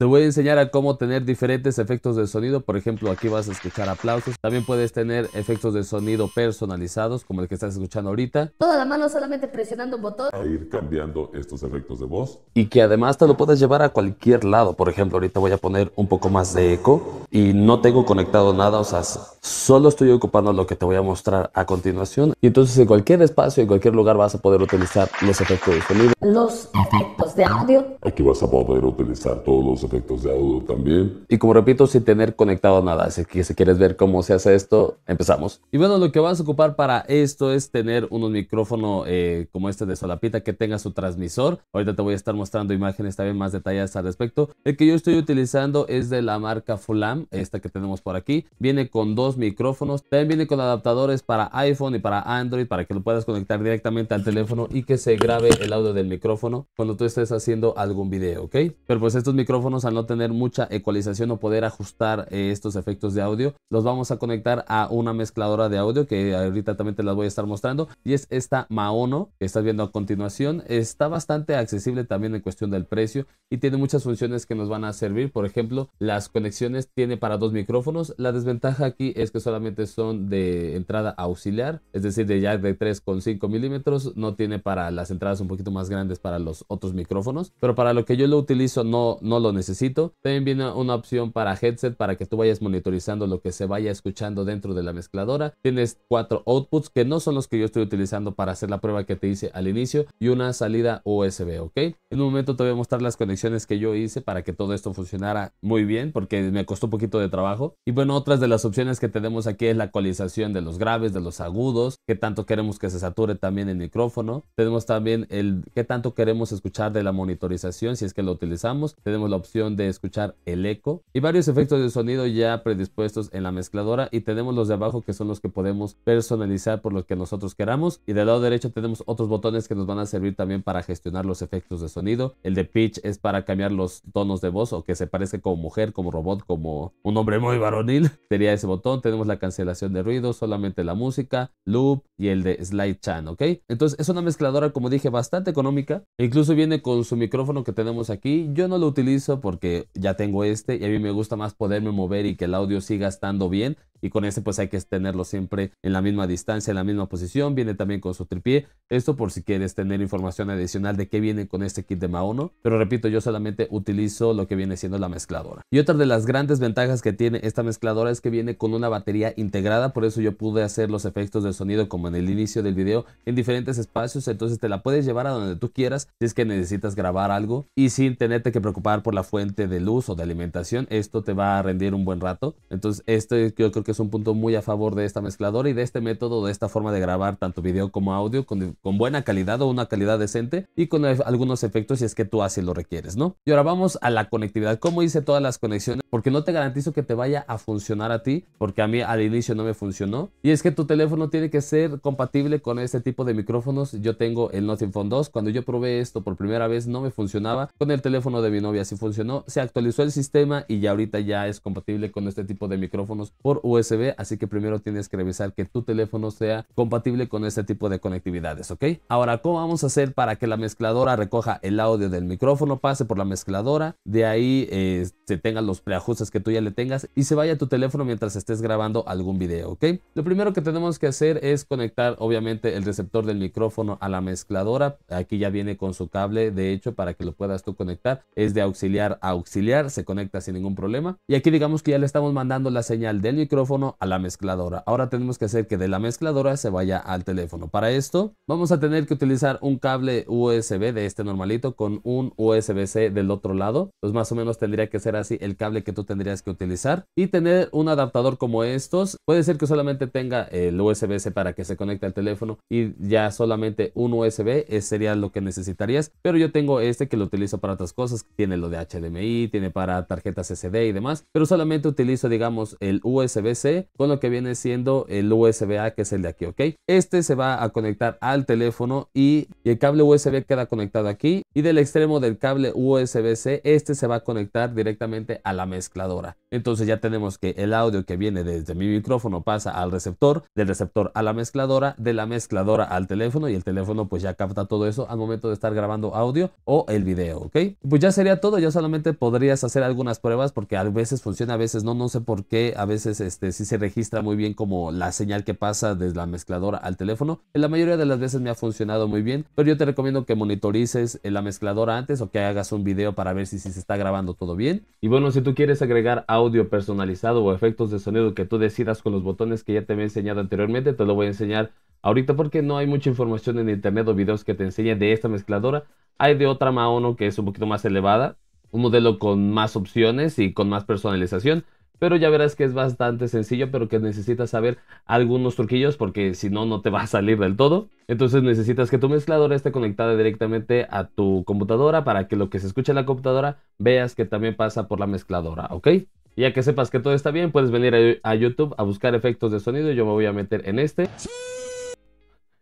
Te voy a enseñar a cómo tener diferentes efectos de sonido. Por ejemplo, aquí vas a escuchar aplausos. También puedes tener efectos de sonido personalizados, como el que estás escuchando ahorita. Toda la mano solamente presionando un botón. A ir cambiando estos efectos de voz. Y que además te lo puedes llevar a cualquier lado. Por ejemplo, ahorita voy a poner un poco más de eco y no tengo conectado nada. O sea, Solo estoy ocupando lo que te voy a mostrar a continuación. Y entonces en cualquier espacio, en cualquier lugar vas a poder utilizar los efectos disponibles. Los efectos de audio. Aquí vas a poder utilizar todos los efectos de audio también. Y como repito, sin tener conectado nada. Así que si quieres ver cómo se hace esto, empezamos. Y bueno, lo que vas a ocupar para esto es tener un micrófono eh, como este de solapita que tenga su transmisor. Ahorita te voy a estar mostrando imágenes también más detalladas al respecto. El que yo estoy utilizando es de la marca Fulam, esta que tenemos por aquí. Viene con dos micrófonos. También viene con adaptadores para iPhone y para Android para que lo puedas conectar directamente al teléfono y que se grabe el audio del micrófono cuando tú estés haciendo algún video, ¿ok? Pero pues estos micrófonos al no tener mucha ecualización o poder ajustar eh, estos efectos de audio, los vamos a conectar a una mezcladora de audio que ahorita también te las voy a estar mostrando y es esta Maono que estás viendo a continuación. Está bastante accesible también en cuestión del precio y tiene muchas funciones que nos van a servir. Por ejemplo, las conexiones tiene para dos micrófonos. La desventaja aquí es que solamente son de entrada auxiliar, es decir, de jack de 3,5 milímetros. No tiene para las entradas un poquito más grandes para los otros micrófonos, pero para lo que yo lo utilizo no, no lo necesito. También viene una opción para headset para que tú vayas monitorizando lo que se vaya escuchando dentro de la mezcladora. Tienes cuatro outputs que no son los que yo estoy utilizando para hacer la prueba que te hice al inicio y una salida USB, ¿ok? En un momento te voy a mostrar las conexiones que yo hice para que todo esto funcionara muy bien porque me costó un poquito de trabajo. Y bueno, otras de las opciones que tenemos aquí es la ecualización de los graves, de los agudos, qué tanto queremos que se sature también el micrófono. Tenemos también el qué tanto queremos escuchar de la monitorización si es que lo utilizamos. Tenemos la opción de escuchar el eco y varios efectos de sonido ya predispuestos en la mezcladora y tenemos los de abajo que son los que podemos personalizar por los que nosotros queramos y del lado derecho tenemos otros botones que nos van a servir también para gestionar los efectos de sonido. El de pitch es para cambiar los tonos de voz o que se parezca como mujer, como robot, como un hombre muy varonil. Sería ese botón tenemos la cancelación de ruido, solamente la música, loop y el de Slide Chan, ¿ok? Entonces es una mezcladora, como dije, bastante económica. E incluso viene con su micrófono que tenemos aquí. Yo no lo utilizo porque ya tengo este y a mí me gusta más poderme mover y que el audio siga estando bien y con este pues hay que tenerlo siempre en la misma distancia, en la misma posición. Viene también con su tripié. Esto por si quieres tener información adicional de qué viene con este kit de Maono. Pero repito, yo solamente utilizo lo que viene siendo la mezcladora. Y otra de las grandes ventajas que tiene esta mezcladora es que viene con una batería integrada. Por eso yo pude hacer los efectos de sonido como en el inicio del video en diferentes espacios. Entonces te la puedes llevar a donde tú quieras si es que necesitas grabar algo y sin tenerte que preocupar por la fuente de luz o de alimentación. Esto te va a rendir un buen rato. Entonces esto yo creo que que es un punto muy a favor de esta mezcladora y de este método, de esta forma de grabar tanto video como audio con, buena calidad o una calidad decente y con e, algunos efectos si es que tú así lo requieres, ¿no? Y ahora vamos a la conectividad. ¿Cómo hice todas las conexiones? Porque no te garantizo que te vaya a funcionar a ti, porque a mí al inicio no me funcionó. Y es que tu teléfono tiene que ser compatible con este tipo de micrófonos. Yo tengo el Nothing Phone 2. Cuando yo probé esto por primera vez no me funcionaba. Con el teléfono de mi novia sí funcionó. Se actualizó el sistema y ya ahorita ya es compatible con este tipo de micrófonos por USB así que primero tienes que revisar que tu teléfono sea compatible con este tipo de conectividades, ¿ok? Ahora, ¿cómo vamos a hacer para que la mezcladora recoja el audio del micrófono, pase por la mezcladora, de ahí eh, se tengan los preajustes que tú ya le tengas y se vaya tu teléfono mientras estés grabando algún video, ¿ok? Lo primero que tenemos que hacer es conectar, obviamente, el receptor del micrófono a la mezcladora. Aquí ya viene con su cable, de hecho, para que lo puedas tú conectar. Es de auxiliar a auxiliar, se conecta sin ningún problema. Y aquí digamos que ya le estamos mandando la señal del micrófono a la mezcladora. Ahora tenemos que hacer que de la mezcladora se vaya al teléfono. Para esto vamos a tener que utilizar un cable USB de este normalito con un USB-C del otro lado. Pues más o menos tendría que ser así el cable que tú tendrías que utilizar. Y tener un adaptador como estos. Puede ser que solamente tenga el USB-C para que se conecte al teléfono y ya solamente un USB sería lo que necesitarías. Pero yo tengo este que lo utilizo para otras cosas. Tiene lo de HDMI, tiene para tarjetas SD y demás. Pero solamente utilizo digamos el USB con lo que viene siendo el USB-A que es el de aquí, ¿ok? Este se va a conectar al teléfono y, el cable USB queda conectado aquí y del extremo del cable USB-C este se va a conectar directamente a la mezcladora. Entonces ya tenemos que el audio que viene desde mi micrófono pasa al receptor, del receptor a la mezcladora, de la mezcladora al teléfono y el teléfono pues ya capta todo eso al momento de estar grabando audio o el video, ¿ok? Pues ya sería todo, ya solamente podrías hacer algunas pruebas porque a veces funciona, a veces no, no sé por qué, a veces este si este, se registra muy bien como la señal que pasa desde la mezcladora al teléfono. En la mayoría de las veces me ha funcionado muy bien, pero yo te recomiendo que monitorices eh, la mezcladora antes o que hagas un video para ver si, se está grabando todo bien. Y bueno, si tú quieres agregar audio personalizado o efectos de sonido que tú decidas con los botones que ya te había enseñado anteriormente, te lo voy a enseñar ahorita porque no hay mucha información en internet o videos que te enseñen de esta mezcladora. Hay de otra Maono que es un poquito más elevada, un modelo con más opciones y con más personalización. Pero ya verás que es bastante sencillo, pero que necesitas saber algunos truquillos porque si no, no te va a salir del todo. Entonces necesitas que tu mezcladora esté conectada directamente a tu computadora para que lo que se escuche en la computadora veas que también pasa por la mezcladora, ¿ok? ya que sepas que todo está bien, puedes venir a, YouTube a buscar efectos de sonido. Yo me voy a meter en este.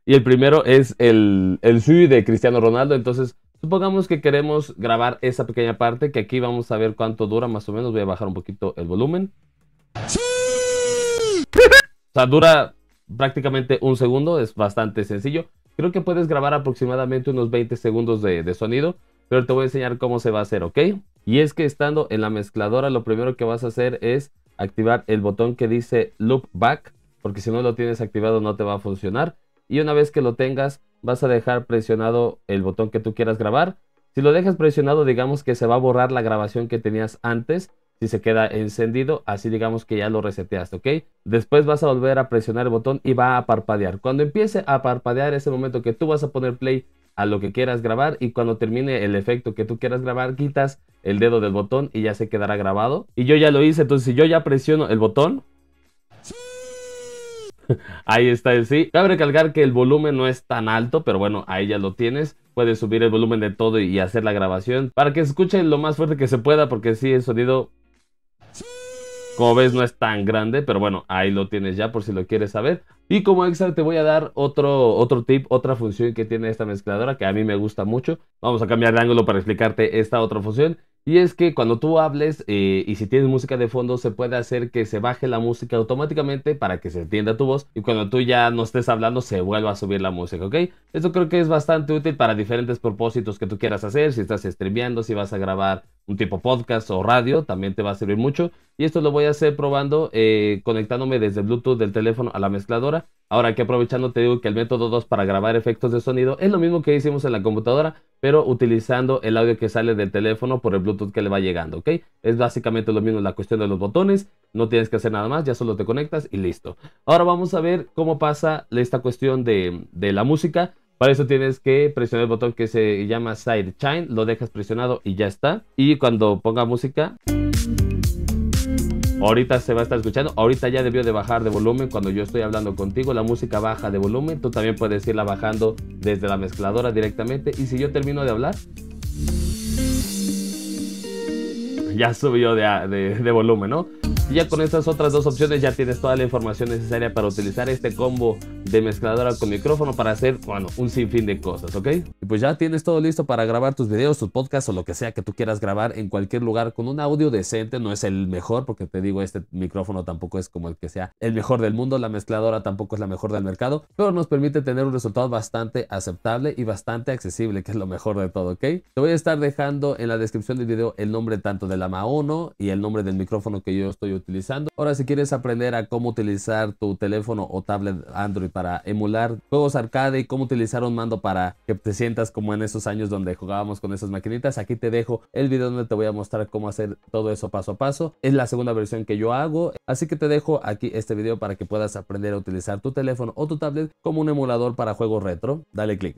Y el primero es el, el de Cristiano Ronaldo. Entonces Supongamos que queremos grabar esa pequeña parte, que aquí vamos a ver cuánto dura más o menos. Voy a bajar un poquito el volumen. O sea, dura prácticamente un segundo, es bastante sencillo. Creo que puedes grabar aproximadamente unos 20 segundos de, de sonido, pero te voy a enseñar cómo se va a hacer, ¿ok? Y es que estando en la mezcladora, lo primero que vas a hacer es activar el botón que dice Loop Back, porque si no lo tienes activado no te va a funcionar. Y una vez que lo tengas, vas a dejar presionado el botón que tú quieras grabar. Si lo dejas presionado, digamos que se va a borrar la grabación que tenías antes. Si se queda encendido, así digamos que ya lo reseteaste, ¿ok? Después vas a volver a presionar el botón y va a parpadear. Cuando empiece a parpadear es el momento que tú vas a poner play a lo que quieras grabar y cuando termine el efecto que tú quieras grabar, quitas el dedo del botón y ya se quedará grabado. Y yo ya lo hice, entonces si yo ya presiono el botón, ahí está el sí. Cabe recalcar que el volumen no es tan alto, pero bueno, ahí ya lo tienes. Puedes subir el volumen de todo y hacer la grabación para que escuche lo más fuerte que se pueda, porque sí, el sonido como ves no es tan grande, pero bueno, ahí lo tienes ya por si lo quieres saber. Y como extra te voy a dar otro, otro tip, otra función que tiene esta mezcladora que a mí me gusta mucho. Vamos a cambiar de ángulo para explicarte esta otra función. Y es que cuando tú hables eh, y si tienes música de fondo, se puede hacer que se baje la música automáticamente para que se entienda tu voz. Y cuando tú ya no estés hablando, se vuelva a subir la música, ¿ok? Esto creo que es bastante útil para diferentes propósitos que tú quieras hacer. Si estás streameando, si vas a grabar un tipo podcast o radio, también te va a servir mucho. Y esto lo voy a hacer probando, eh, conectándome desde Bluetooth del teléfono a la mezcladora. Ahora que aprovechando te digo que el método 2 para grabar efectos de sonido es lo mismo que hicimos en la computadora, pero utilizando el audio que sale del teléfono por el Bluetooth que le va llegando, ¿ok? Es básicamente lo mismo la cuestión de los botones, no tienes que hacer nada más, ya solo te conectas y listo. Ahora vamos a ver cómo pasa esta cuestión de, de la música. Para eso tienes que presionar el botón que se llama Sidechain, lo dejas presionado y ya está. Y cuando ponga música... Ahorita se va a estar escuchando. Ahorita ya debió de bajar de volumen cuando yo estoy hablando contigo. La música baja de volumen. Tú también puedes irla bajando desde la mezcladora directamente. Y si yo termino de hablar, ya subió de, volumen, ¿no? Y Ya con estas otras dos opciones ya tienes toda la información necesaria para utilizar este combo de mezcladora con micrófono para hacer, bueno, un sinfín de cosas, ¿ok? Y pues ya tienes todo listo para grabar tus videos, tus podcasts o lo que sea que tú quieras grabar en cualquier lugar con un audio decente, no es el mejor porque te digo, este micrófono tampoco es como el que sea el mejor del mundo, la mezcladora tampoco es la mejor del mercado, pero nos permite tener un resultado bastante aceptable y bastante accesible, que es lo mejor de todo, ¿ok? Te voy a estar dejando en la descripción del video el nombre tanto de la Maono y el nombre del micrófono que yo estoy utilizando. Ahora si quieres aprender a cómo utilizar tu teléfono o tablet Android para emular juegos arcade y cómo utilizar un mando para que te sientas como en esos años donde jugábamos con esas maquinitas, aquí te dejo el video donde te voy a mostrar cómo hacer todo eso paso a paso. Es la segunda versión que yo hago, así que te dejo aquí este video para que puedas aprender a utilizar tu teléfono o tu tablet como un emulador para juegos retro. Dale click.